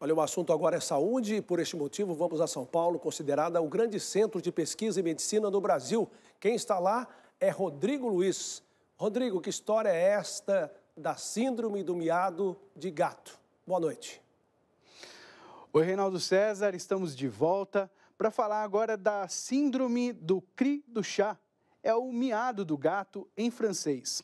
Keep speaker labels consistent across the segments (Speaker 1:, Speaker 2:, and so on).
Speaker 1: Olha, o assunto agora é saúde e, por este motivo, vamos a São Paulo, considerada o grande centro de pesquisa e medicina do Brasil. Quem está lá é Rodrigo Luiz. Rodrigo, que história é esta da Síndrome do Miado de Gato? Boa noite. Oi, Reinaldo César, estamos de volta para falar agora da Síndrome do Cri do Chá. É o miado do gato em francês.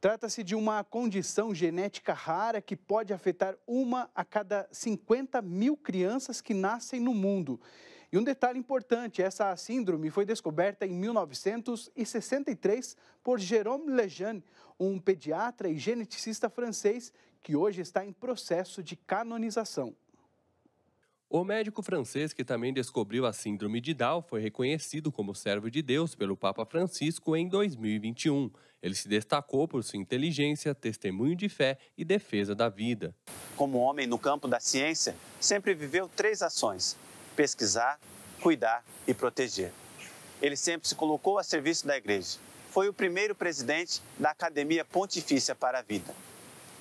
Speaker 1: Trata-se de uma condição genética rara que pode afetar uma a cada 50 mil crianças que nascem no mundo. E um detalhe importante: essa síndrome foi descoberta em 1963 por Jérôme Lejeune, um pediatra e geneticista francês que hoje está em processo de canonização.
Speaker 2: O médico francês que também descobriu a síndrome de Down foi reconhecido como servo de Deus pelo Papa Francisco em 2021. Ele se destacou por sua inteligência, testemunho de fé e defesa da vida. Como homem no campo da ciência, sempre viveu três ações: pesquisar, cuidar e proteger.
Speaker 1: Ele sempre se colocou a serviço da igreja. Foi o primeiro presidente da Academia Pontifícia para a Vida.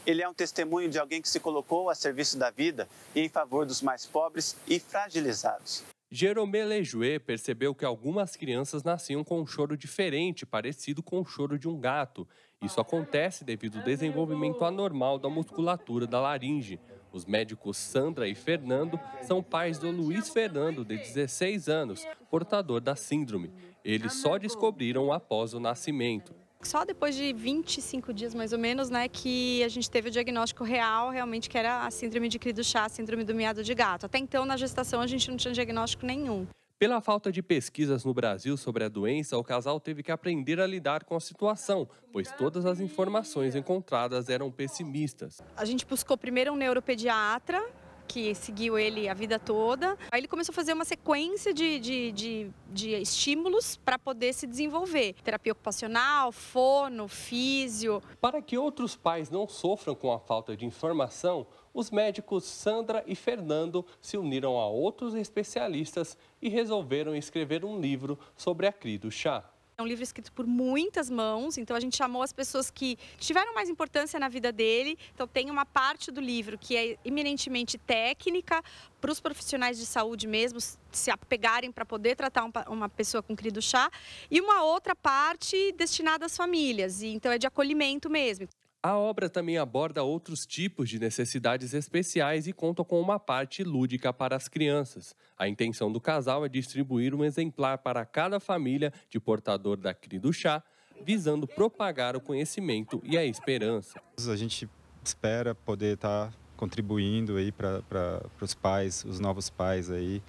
Speaker 1: Ele é um testemunho de alguém que se colocou a serviço da vida e em favor dos mais pobres e fragilizados.
Speaker 2: Jerome Lejoué percebeu que algumas crianças nasciam com um choro diferente, parecido com o choro de um gato. Isso acontece devido ao desenvolvimento anormal da musculatura da laringe. Os médicos Sandra e Fernando são pais do Luiz Fernando, de 16 anos, portador da síndrome. Eles só descobriram após o nascimento.
Speaker 3: Só depois de 25 dias, mais ou menos, né, que a gente teve o diagnóstico real, realmente, que era a síndrome de cri do chá, a síndrome do miado de gato. Até então, na gestação, a gente não tinha diagnóstico nenhum.
Speaker 2: Pela falta de pesquisas no Brasil sobre a doença, o casal teve que aprender a lidar com a situação, pois todas as informações encontradas eram pessimistas.
Speaker 3: A gente buscou primeiro um neuropediatra que seguiu ele a vida toda. Aí ele começou a fazer uma sequência de, de, de, de estímulos para poder se desenvolver: terapia ocupacional, fono, físio.
Speaker 2: Para que outros pais não sofram com a falta de informação, os médicos Sandra e Fernando se uniram a outros especialistas e resolveram escrever um livro sobre a CRI do chá.
Speaker 3: É um livro escrito por muitas mãos, então a gente chamou as pessoas que tiveram mais importância na vida dele. Então tem uma parte do livro que é eminentemente técnica para os profissionais de saúde mesmo se apegarem para poder tratar uma pessoa com querido chá e uma outra parte destinada às famílias. E então é de acolhimento mesmo.
Speaker 2: A obra também aborda outros tipos de necessidades especiais e conta com uma parte lúdica para as crianças. A intenção do casal é distribuir um exemplar para cada família de portador da CRI do chá, visando propagar o conhecimento e a esperança. A gente espera poder estar tá contribuindo aí para os pais, os novos pais aí,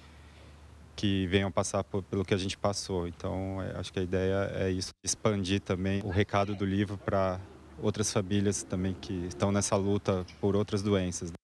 Speaker 2: que venham passar por, pelo que a gente passou. Então, é, acho que a ideia é isso, expandir também o recado do livro para outras famílias também que estão nessa luta por outras doenças. Né?